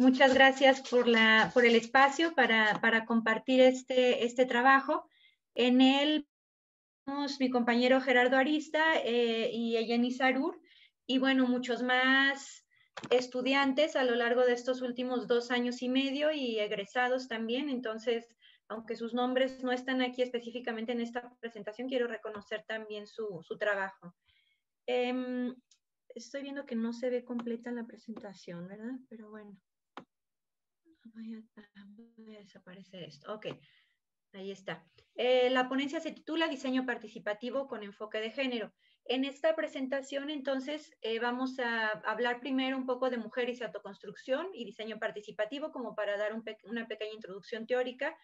Muchas gracias por, el espacio para, compartir este, este, trabajo. En él, mi compañero Gerardo Arista eh, y Eyeni Sarur, y bueno, muchos más estudiantes a lo largo de estos últimos dos años y medio y egresados también. Entonces, aunque sus nombres no están aquí específicamente en esta presentación, quiero reconocer también su, trabajo. Em, estoy viendo que no se ve completa la presentación, ¿verdad? Pero bueno voy a, desaparecer esto. Ok, ahí está. Eh, la ponencia se titula Diseño Participativo con Enfoque de Género. En esta presentación, entonces, eh, vamos a hablar primero un poco de mujeres y autoconstrucción y diseño participativo, como para dar una pequeña introducción teórica.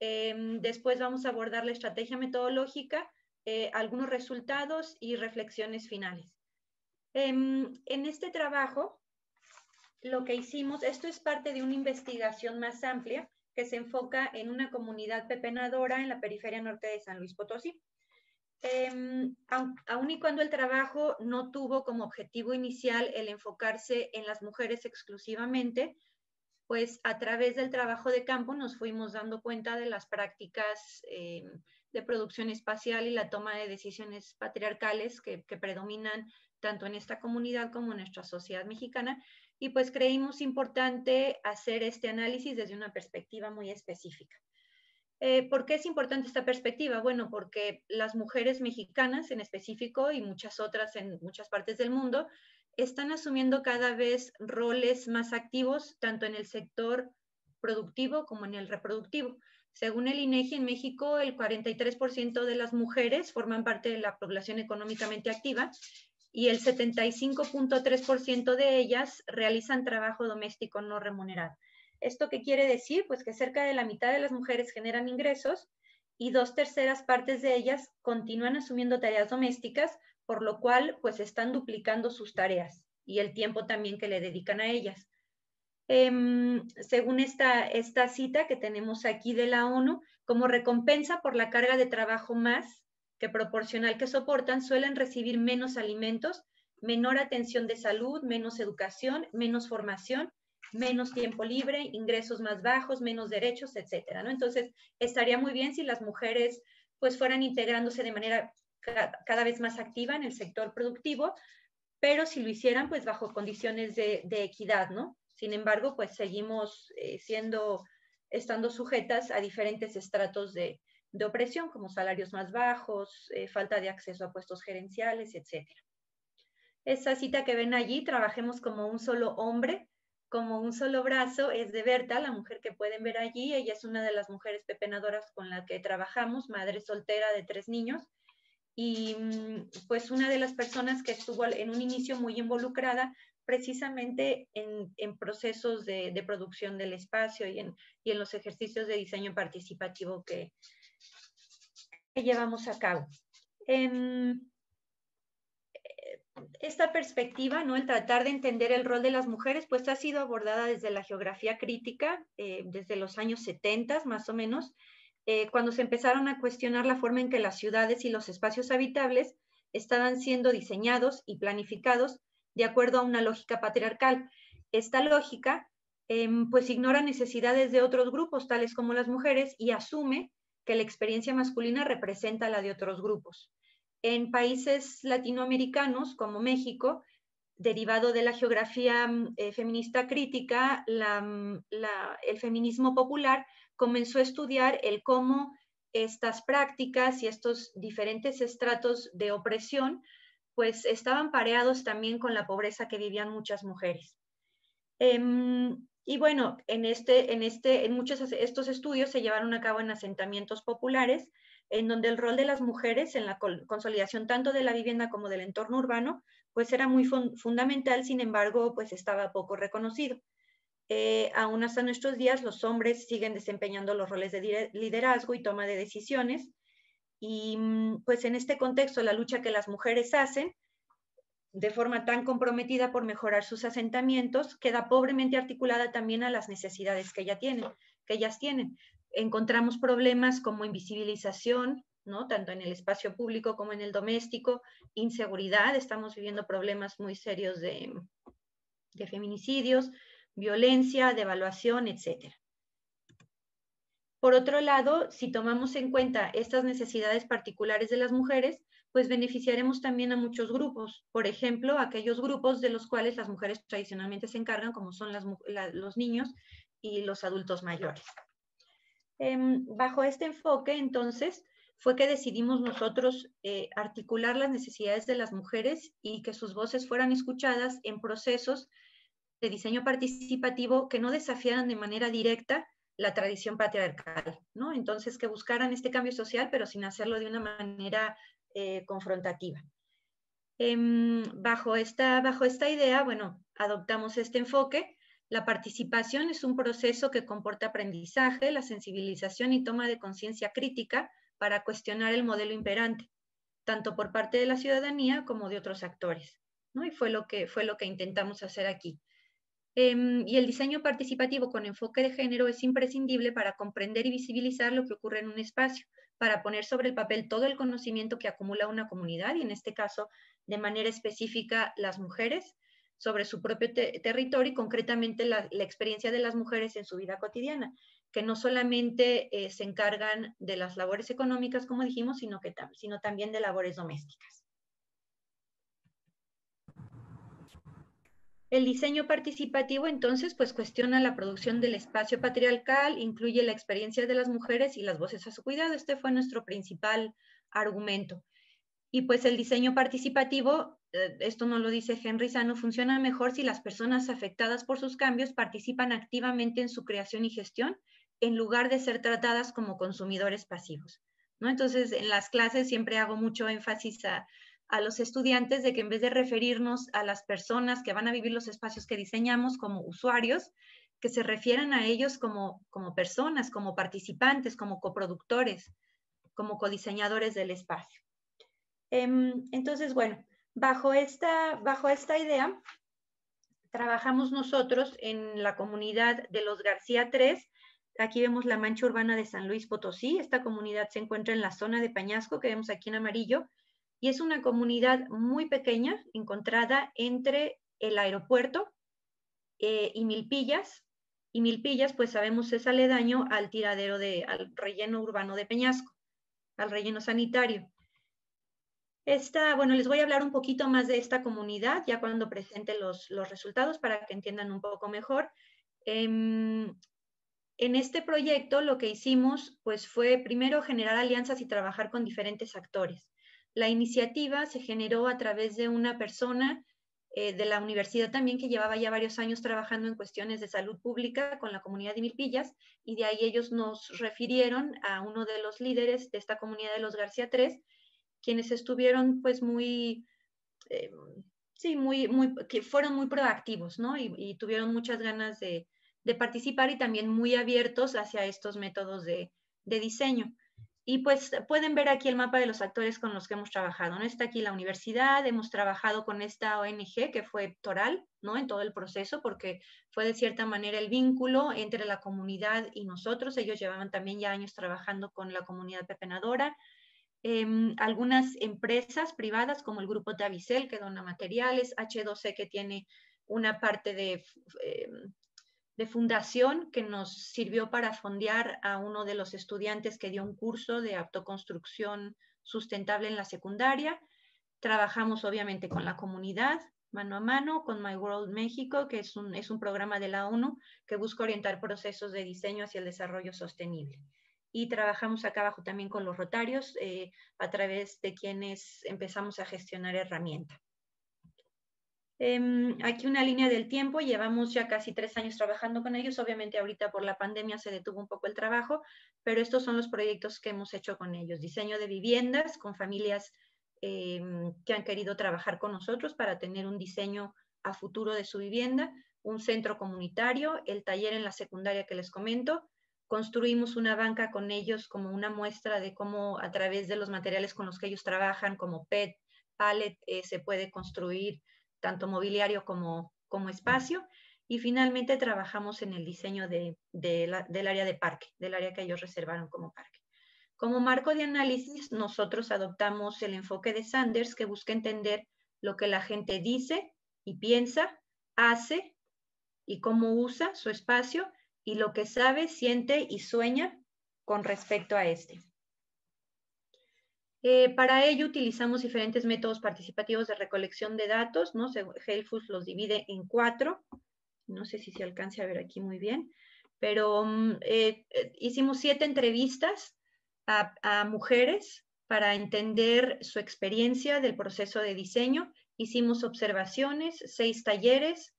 Em, después vamos a abordar la estrategia metodológica, eh, algunos resultados y reflexiones finales. Em, en este trabajo, lo que hicimos, esto es parte de una investigación más amplia que se enfoca en una comunidad pepenadora en la periferia norte de San Luis Potosí. Eh, aun y cuando el trabajo no tuvo como objetivo inicial el enfocarse en las mujeres exclusivamente, pues a través del trabajo de campo nos fuimos dando cuenta de las prácticas em, de producción espacial y la toma de decisiones patriarcales que predominan tanto en esta comunidad como en nuestra sociedad mexicana y pues creímos importante hacer este análisis desde una perspectiva muy específica. Eh, ¿Por qué es importante esta perspectiva? Bueno, porque las mujeres mexicanas en específico y muchas otras en muchas partes del mundo están asumiendo cada vez roles más activos, tanto en el sector productivo como en el reproductivo. Según el INEGI, e en México el 43% de las mujeres forman parte de la población económicamente activa y el 75.3% de ellas realizan trabajo doméstico no remunerado. ¿Esto qué quiere decir? Pues que cerca de la mitad de las mujeres generan ingresos y dos terceras partes de ellas continúan asumiendo tareas domésticas, por lo cual pues están duplicando sus tareas y el tiempo también que le dedican a ellas. Em, según esta, esta cita que tenemos aquí de la ONU, como recompensa por la carga de trabajo más que proporcional que soportan suelen recibir menos alimentos, menor atención de salud, menos educación, menos formación, menos tiempo libre, ingresos más bajos, menos derechos, etcétera, ¿no? Entonces, estaría muy bien si las mujeres pues fueran integrándose de manera cada vez más activa en el sector productivo, pero si lo hicieran pues bajo condiciones de, equidad, ¿no? Sin embargo, pues seguimos eh, siendo, estando sujetas a diferentes estratos de, de opresión, como salarios más bajos, eh, falta de acceso a puestos gerenciales, etc. Esa cita que ven allí, trabajemos como un solo hombre, como un solo brazo, es de Berta, la mujer que pueden ver allí. Ella es una de las mujeres pepenadoras con la que trabajamos, madre soltera de tres niños. Y mm, pues una de las personas que estuvo en un inicio muy involucrada precisamente en, procesos de, producción del espacio y en, y en, los ejercicios de diseño participativo que, que llevamos a cabo. Eh, esta perspectiva, ¿no? el tratar de entender el rol de las mujeres, pues ha sido abordada desde la geografía crítica, eh, desde los años 70 más o menos, eh, cuando se empezaron a cuestionar la forma en que las ciudades y los espacios habitables estaban siendo diseñados y planificados de acuerdo a una lógica patriarcal. Esta lógica em, pues ignora necesidades de otros grupos, tales como las mujeres, y asume que la experiencia masculina representa la de otros grupos. En países latinoamericanos como México, derivado de la geografía mm, eh, feminista crítica, mm, el feminismo popular comenzó a estudiar el cómo estas prácticas y estos diferentes estratos de opresión pues estaban pareados también con la pobreza que vivían muchas mujeres. en em, y bueno, en, este, en, este, en muchos de estos estudios se llevaron a cabo en asentamientos populares, en donde el rol de las mujeres en la consolidación tanto de la vivienda como del entorno urbano, pues era muy fundamental, sin embargo, pues estaba poco reconocido. Eh, aún hasta nuestros días, los hombres siguen desempeñando los roles de liderazgo y toma de decisiones. Y mm, pues en este contexto, la lucha que las mujeres hacen, de forma tan comprometida por mejorar sus asentamientos, queda pobremente articulada también a las necesidades que, que ellas tienen. Encontramos problemas como invisibilización, ¿no? tanto en el espacio público como en el doméstico, inseguridad, estamos viviendo problemas muy serios de, de feminicidios, violencia, devaluación, etc. Por otro lado, si tomamos en cuenta estas necesidades particulares de las mujeres, pues beneficiaremos también a muchos grupos. Por ejemplo, aquellos grupos de los cuales las mujeres tradicionalmente se encargan, como son los niños y los adultos mayores. Em, bajo este enfoque, entonces, fue que decidimos nosotros eh, articular las necesidades de las mujeres y que sus voces fueran escuchadas en procesos de diseño participativo que no desafiaran de manera directa la tradición patriarcal, ¿no? Entonces, que buscaran este cambio social, pero sin hacerlo de una manera eh, confrontativa. Em, bajo, esta, bajo esta idea, bueno, adoptamos este enfoque. La participación es un proceso que comporta aprendizaje, la sensibilización y toma de conciencia crítica para cuestionar el modelo imperante, tanto por parte de la ciudadanía como de otros actores. ¿no? Y fue lo, que, fue lo que intentamos hacer aquí. Em, y el diseño participativo con enfoque de género es imprescindible para comprender y visibilizar lo que ocurre en un espacio, para poner sobre el papel todo el conocimiento que acumula una comunidad y en este caso de manera específica las mujeres sobre su propio territorio y concretamente la, experiencia de las mujeres en su vida cotidiana, que no solamente eh, se encargan de las labores económicas, como dijimos, sino, que, sino también de labores domésticas. El diseño participativo entonces pues cuestiona la producción del espacio patriarcal, incluye la experiencia de las mujeres y las voces a su cuidado. Este fue nuestro principal argumento. Y pues el diseño participativo, eh, esto no lo dice Henry Sano, funciona mejor si las personas afectadas por sus cambios participan activamente en su creación y gestión en lugar de ser tratadas como consumidores pasivos. ¿no? Entonces, en las clases siempre hago mucho énfasis a a los estudiantes de que en vez de referirnos a las personas que van a vivir los espacios que diseñamos como usuarios, que se refieran a ellos como, personas, como participantes, como coproductores, como codiseñadores del espacio. Em, entonces, bueno, bajo esta, bajo esta idea, trabajamos nosotros en la comunidad de los García 3. Aquí vemos la mancha urbana de San Luis Potosí. Esta comunidad se encuentra en la zona de Pañasco, que vemos aquí en amarillo, y es una comunidad muy pequeña encontrada entre el aeropuerto eh, y Milpillas. Y Milpillas, pues sabemos, es aledaño al tiradero, de, al relleno urbano de Peñasco, al relleno sanitario. Esta, bueno, les voy a hablar un poquito más de esta comunidad ya cuando presente los, resultados para que entiendan un poco mejor. Em, en este proyecto lo que hicimos pues, fue primero generar alianzas y trabajar con diferentes actores. La iniciativa se generó a través de una persona eh, de la universidad también que llevaba ya varios años trabajando en cuestiones de salud pública con la comunidad de Milpillas y de ahí ellos nos refirieron a uno de los líderes de esta comunidad de los García III, quienes estuvieron pues muy... Eh, sí, muy, muy, que fueron muy proactivos, ¿no? Y, tuvieron muchas ganas de, participar y también muy abiertos hacia estos métodos de diseño. Y pues pueden ver aquí el mapa de los actores con los que hemos trabajado. ¿no? Está aquí la universidad, hemos trabajado con esta ONG que fue Toral, ¿no? En todo el proceso, porque fue de cierta manera el vínculo entre la comunidad y nosotros. Ellos llevaban también ya años trabajando con la comunidad pepenadora. Em, algunas empresas privadas como el grupo Tavicel que dona materiales, h 2 que tiene una parte de em, de fundación que nos sirvió para fondear a uno de los estudiantes que dio un curso de autoconstrucción sustentable en la secundaria. Trabajamos obviamente con la comunidad, mano a mano, con My World México, que es un, es un programa de la ONU que busca orientar procesos de diseño hacia el desarrollo sostenible. Y trabajamos acá abajo también con los rotarios, eh, a través de quienes empezamos a gestionar herramienta. Em, aquí una línea del tiempo, llevamos ya casi tres años trabajando con ellos, obviamente ahorita por la pandemia se detuvo un poco el trabajo, pero estos son los proyectos que hemos hecho con ellos, diseño de viviendas con familias em, que han querido trabajar con nosotros para tener un diseño a futuro de su vivienda, un centro comunitario, el taller en la secundaria que les comento, construimos una banca con ellos como una muestra de cómo a través de los materiales con los que ellos trabajan, como PET, PALET, eh, se puede construir tanto mobiliario como, como espacio. Y finalmente trabajamos en el diseño del área de parque, del área que ellos reservaron como parque. Como marco de análisis, nosotros adoptamos el enfoque de Sanders que busca entender lo que la gente dice y piensa, hace y cómo usa su espacio y lo que sabe, siente y sueña con respecto a este. Eh, para ello utilizamos diferentes métodos participativos de recolección de datos, ¿no? Helfus los divide en cuatro, no sé si se alcance a ver aquí muy bien, pero mm, eh, eh, hicimos siete entrevistas a, mujeres para entender su experiencia del proceso de diseño. Hicimos observaciones, seis talleres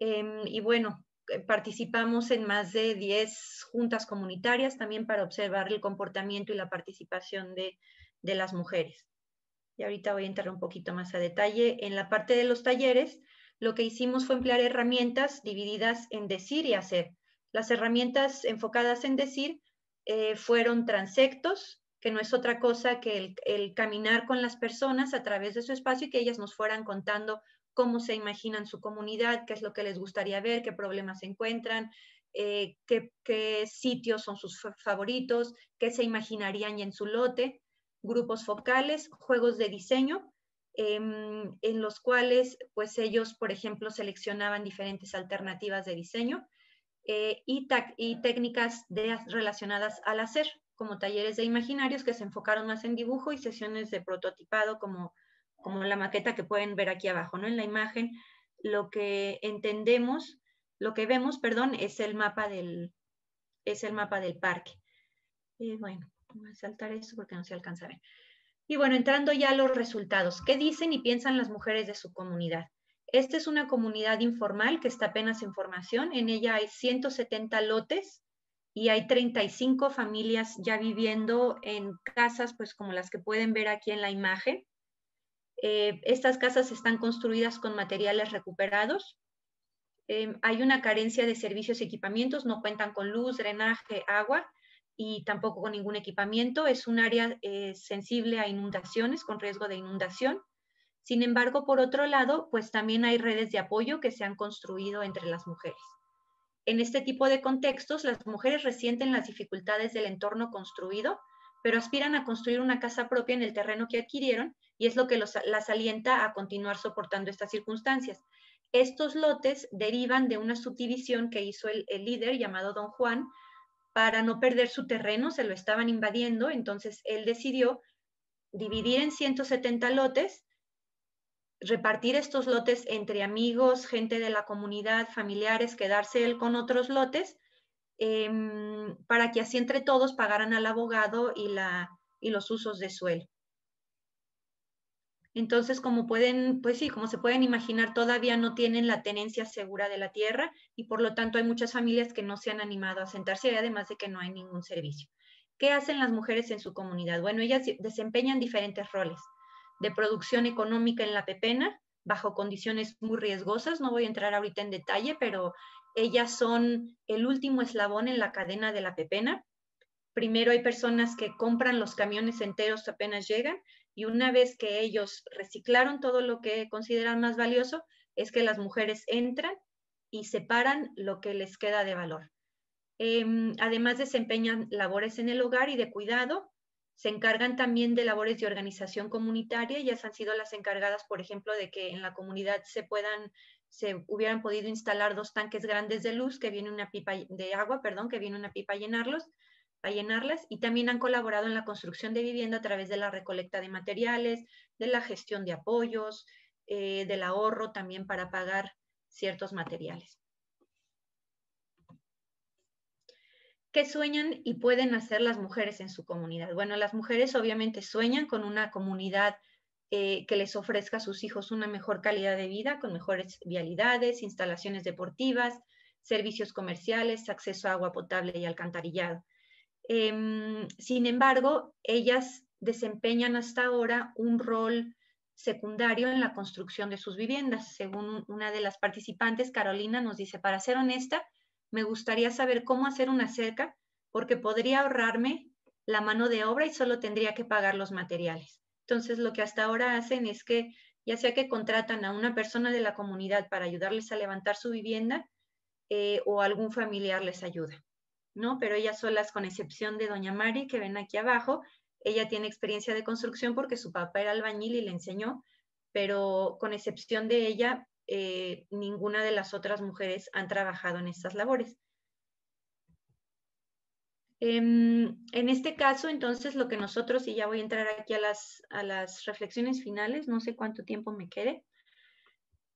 em, y bueno, participamos en más de diez juntas comunitarias también para observar el comportamiento y la participación de, de las mujeres. Y ahorita voy a entrar un poquito más a detalle. En la parte de los talleres, lo que hicimos fue emplear herramientas divididas en decir y hacer. Las herramientas enfocadas en decir eh, fueron transectos, que no es otra cosa que el, caminar con las personas a través de su espacio y que ellas nos fueran contando cómo se imaginan su comunidad, qué es lo que les gustaría ver, qué problemas se encuentran, eh, qué, qué, sitios son sus favoritos, qué se imaginarían en su lote grupos focales, juegos de diseño, em, en los cuales pues ellos, por ejemplo, seleccionaban diferentes alternativas de diseño eh, y, y, técnicas relacionadas al hacer, como talleres de imaginarios que se enfocaron más en dibujo y sesiones de prototipado como, como la maqueta que pueden ver aquí abajo, ¿no? En la imagen lo que entendemos, lo que vemos, perdón, es el mapa del, es el mapa del parque. Eh, bueno, Voy a saltar esto porque no se alcanza a ver. Y bueno, entrando ya a los resultados. ¿Qué dicen y piensan las mujeres de su comunidad? Esta es una comunidad informal que está apenas en formación. En ella hay 170 lotes y hay 35 familias ya viviendo en casas, pues como las que pueden ver aquí en la imagen. Eh, estas casas están construidas con materiales recuperados. Eh, hay una carencia de servicios y equipamientos, no cuentan con luz, drenaje, agua y tampoco con ningún equipamiento. Es un área eh, sensible a inundaciones, con riesgo de inundación. Sin embargo, por otro lado, pues también hay redes de apoyo que se han construido entre las mujeres. En este tipo de contextos, las mujeres resienten las dificultades del entorno construido, pero aspiran a construir una casa propia en el terreno que adquirieron y es lo que las alienta a continuar soportando estas circunstancias. Estos lotes derivan de una subdivisión que hizo el líder llamado Don Juan para no perder su terreno, se lo estaban invadiendo, entonces él decidió dividir en 170 lotes, repartir estos lotes entre amigos, gente de la comunidad, familiares, quedarse él con otros lotes, em, para que así entre todos pagaran al abogado y, la, y los usos de suelo. Entonces, como pueden, pues sí, como se pueden imaginar, todavía no tienen la tenencia segura de la tierra y por lo tanto hay muchas familias que no se han animado a sentarse, además de que no hay ningún servicio. ¿Qué hacen las mujeres en su comunidad? Bueno, ellas desempeñan diferentes roles de producción económica en la pepena, bajo condiciones muy riesgosas, no voy a entrar ahorita en detalle, pero ellas son el último eslabón en la cadena de la pepena, Primero hay personas que compran los camiones enteros apenas llegan y una vez que ellos reciclaron todo lo que consideran más valioso, es que las mujeres entran y separan lo que les queda de valor. Em, además desempeñan labores en el hogar y de cuidado, se encargan también de labores de organización comunitaria, ya han sido las encargadas, por ejemplo, de que en la comunidad se puedan, se hubieran podido instalar dos tanques grandes de luz, que viene una pipa de agua, perdón, que viene una pipa a llenarlos, a llenarlas y también han colaborado en la construcción de vivienda a través de la recolecta de materiales, de la gestión de apoyos, eh, del ahorro también para pagar ciertos materiales. ¿Qué sueñan y pueden hacer las mujeres en su comunidad? Bueno, las mujeres obviamente sueñan con una comunidad eh, que les ofrezca a sus hijos una mejor calidad de vida, con mejores vialidades, instalaciones deportivas, servicios comerciales, acceso a agua potable y alcantarillado. Em, sin embargo, ellas desempeñan hasta ahora un rol secundario en la construcción de sus viviendas. Según una de las participantes, Carolina nos dice, para ser honesta, me gustaría saber cómo hacer una cerca porque podría ahorrarme la mano de obra y solo tendría que pagar los materiales. Entonces, lo que hasta ahora hacen es que ya sea que contratan a una persona de la comunidad para ayudarles a levantar su vivienda eh, o algún familiar les ayuda. ¿no? Pero ellas solas, con excepción de doña Mari, que ven aquí abajo, ella tiene experiencia de construcción porque su papá era albañil y le enseñó, pero con excepción de ella, eh, ninguna de las otras mujeres han trabajado en estas labores. Em, en este caso, entonces, lo que nosotros, y ya voy a entrar aquí a las, reflexiones finales, no sé cuánto tiempo me quede,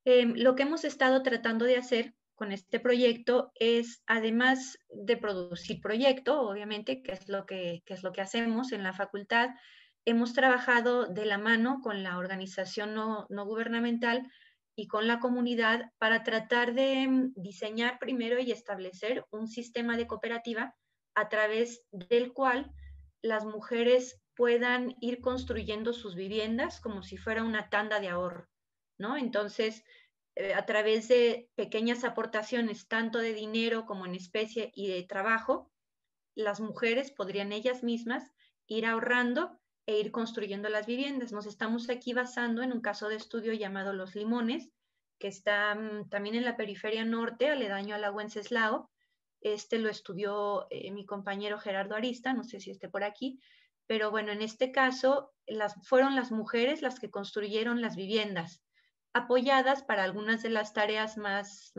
em, lo que hemos estado tratando de hacer este proyecto es, además de producir proyecto, obviamente, que es lo que, que, es lo que hacemos en la facultad, hemos trabajado de la mano con la organización no, no gubernamental y con la comunidad para tratar de mm, diseñar primero y establecer un sistema de cooperativa a través del cual las mujeres puedan ir construyendo sus viviendas como si fuera una tanda de ahorro, ¿no? Entonces, eh, a través de pequeñas aportaciones, tanto de dinero como en especie y de trabajo, las mujeres podrían ellas mismas ir ahorrando e ir construyendo las viviendas. Nos estamos aquí basando en un caso de estudio llamado Los Limones, que está mm, también en la periferia norte, aledaño a la Wenceslao. Este lo estudió eh, mi compañero Gerardo Arista, no sé si esté por aquí, pero bueno, en este caso las, fueron las mujeres las que construyeron las viviendas apoyadas para algunas de las tareas más,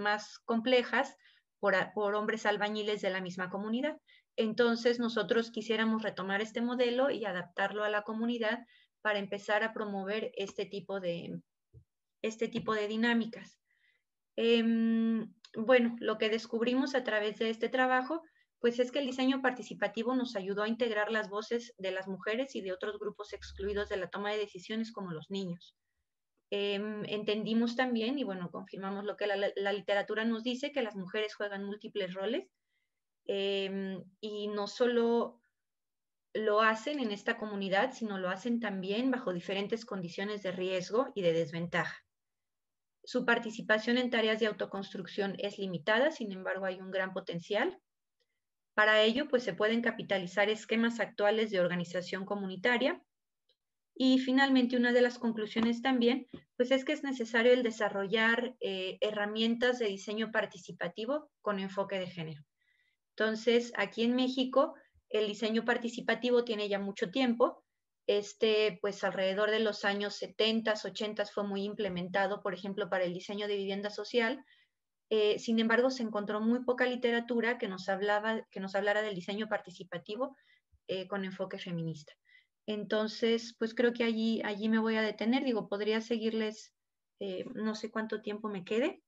complejas por, hombres albañiles de la misma comunidad. Entonces nosotros quisiéramos retomar este modelo y adaptarlo a la comunidad para empezar a promover este tipo de, este tipo de dinámicas. Em, bueno, lo que descubrimos a través de este trabajo, pues es que el diseño participativo nos ayudó a integrar las voces de las mujeres y de otros grupos excluidos de la toma de decisiones como los niños. Em, entendimos también, y bueno, confirmamos lo que la, literatura nos dice, que las mujeres juegan múltiples roles em, y no solo lo hacen en esta comunidad, sino lo hacen también bajo diferentes condiciones de riesgo y de desventaja. Su participación en tareas de autoconstrucción es limitada, sin embargo hay un gran potencial. Para ello, pues se pueden capitalizar esquemas actuales de organización comunitaria, y finalmente, una de las conclusiones también, pues es que es necesario el desarrollar eh, herramientas de diseño participativo con enfoque de género. Entonces, aquí en México, el diseño participativo tiene ya mucho tiempo. Este, pues alrededor de los años 70, 80 fue muy implementado, por ejemplo, para el diseño de vivienda social. Eh, sin embargo, se encontró muy poca literatura que nos, hablaba, que nos hablara del diseño participativo eh, con enfoque feminista. Entonces, pues creo que allí, allí me voy a detener. Digo, podría seguirles, eh, no sé cuánto tiempo me quede,